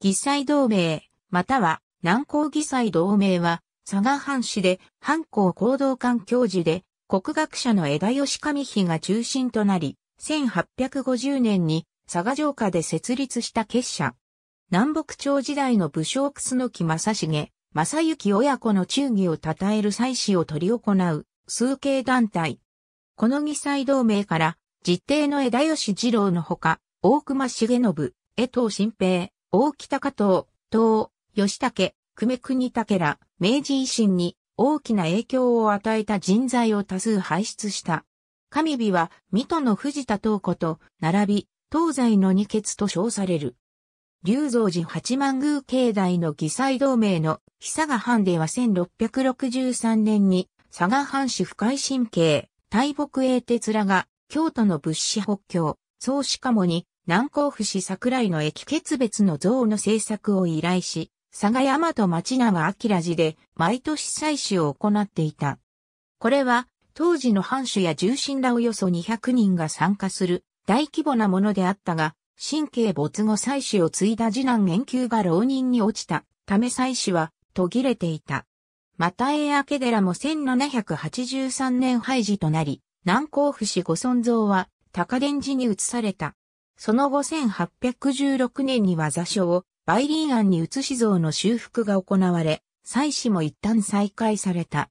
議祭同盟、または南高議祭同盟は、佐賀藩市で、藩校行動館教授で、国学者の枝吉上比が中心となり、1850年に佐賀城下で設立した結社。南北朝時代の武将楠木正重、正幸親子の忠義を称える祭祀を取り行う、数形団体。この議祭同盟から、実定の枝吉二郎のほか、大隈重信、江藤新平、大北加藤、東、吉武、久米国武ら、明治維新に大きな影響を与えた人材を多数輩出した。神美は、水戸の藤田東子と、並び、東西の二傑と称される。龍造寺八幡宮境内の義祭同盟の久賀藩では1663年に佐賀藩主不快神経、大北英哲らが京都の物資北京、宗しかもに南甲府市桜井の駅決別の像の制作を依頼し、佐賀山と町長明寺で毎年祭祀を行っていた。これは当時の藩主や重臣らおよそ200人が参加する大規模なものであったが、神経没後祭祀を継いだ次男研究が浪人に落ちたため祭祀は途切れていた。また江明寺も1783年廃寺となり、南甲府市ご尊像は高田寺に移された。その後1816年には座所を梅林案に移し像の修復が行われ、祭祀も一旦再開された。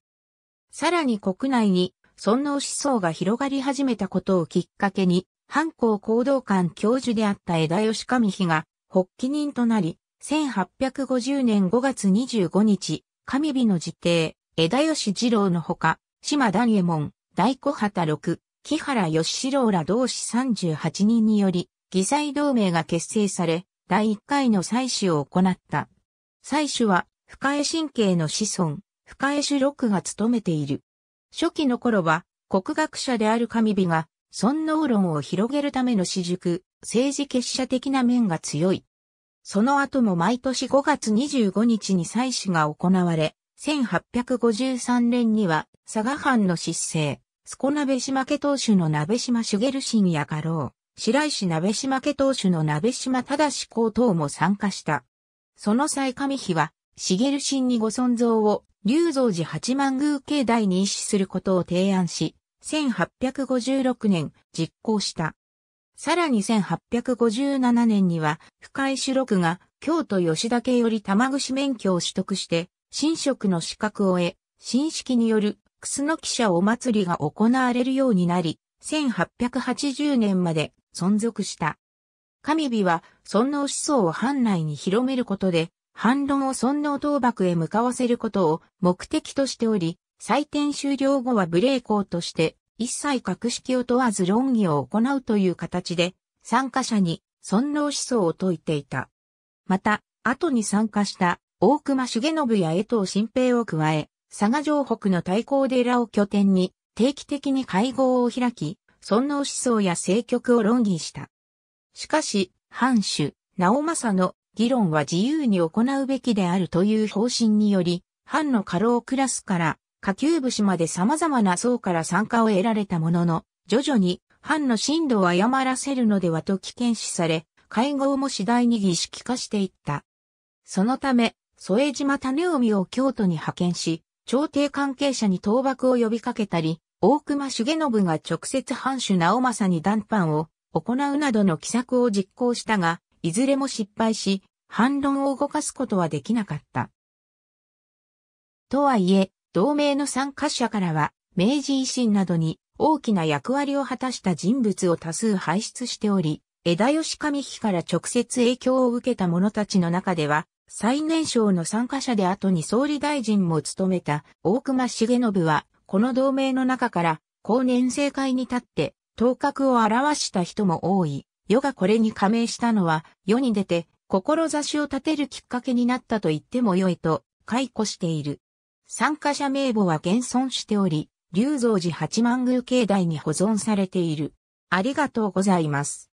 さらに国内に尊皇思想が広がり始めたことをきっかけに、反抗行動官教授であった枝吉上妃が発起人となり、1850年5月25日、神日の辞帝、枝吉二郎のほか、島段右衛門、大小畑六、木原義四郎ら同志38人により、議裁同盟が結成され、第1回の採取を行った。採取は、深江神経の子孫、深江主録が務めている。初期の頃は、国学者である神美が、尊能論を広げるための私塾、政治結社的な面が強い。その後も毎年5月25日に採取が行われ、1853年には、佐賀藩の失政、スコ鍋島家当主の鍋島茂信やろう。白石鍋島家当主の鍋島正公等も参加した。その際神妃は、茂神にご尊像を、龍蔵寺八幡宮境内に一祀することを提案し、1856年実行した。さらに1857年には、深井主録が京都吉田家より玉串免許を取得して、神職の資格を得、神式による楠の記者お祭りが行われるようになり、1880年まで存続した。神火は、尊王思想を藩内に広めることで、反論を尊王倒幕へ向かわせることを目的としており、採点終了後は無礼講として、一切格式を問わず論議を行うという形で、参加者に尊王思想を説いていた。また、後に参加した大隈重信や江藤新平を加え、佐賀城北の対抗寺を拠点に定期的に会合を開き、尊王思想や政局を論議した。しかし、藩主、直政の議論は自由に行うべきであるという方針により、藩の過労クラスから下級武士まで様々な層から参加を得られたものの、徐々に藩の進路を誤らせるのではと危険視され、会合も次第に儀式化していった。そのため、添島種臣を京都に派遣し、朝廷関係者に倒幕を呼びかけたり、大隈重信が直接藩主直政に談判を行うなどの奇策を実行したが、いずれも失敗し、反論を動かすことはできなかった。とはいえ、同盟の参加者からは、明治維新などに大きな役割を果たした人物を多数輩出しており、枝吉上比から直接影響を受けた者たちの中では、最年少の参加者で後に総理大臣も務めた大隈重信は、この同盟の中から、後年政界に立って、頭角を表した人も多い。世がこれに加盟したのは、世に出て、志を立てるきっかけになったと言っても良いと、解雇している。参加者名簿は現存しており、龍造寺八幡宮境内に保存されている。ありがとうございます。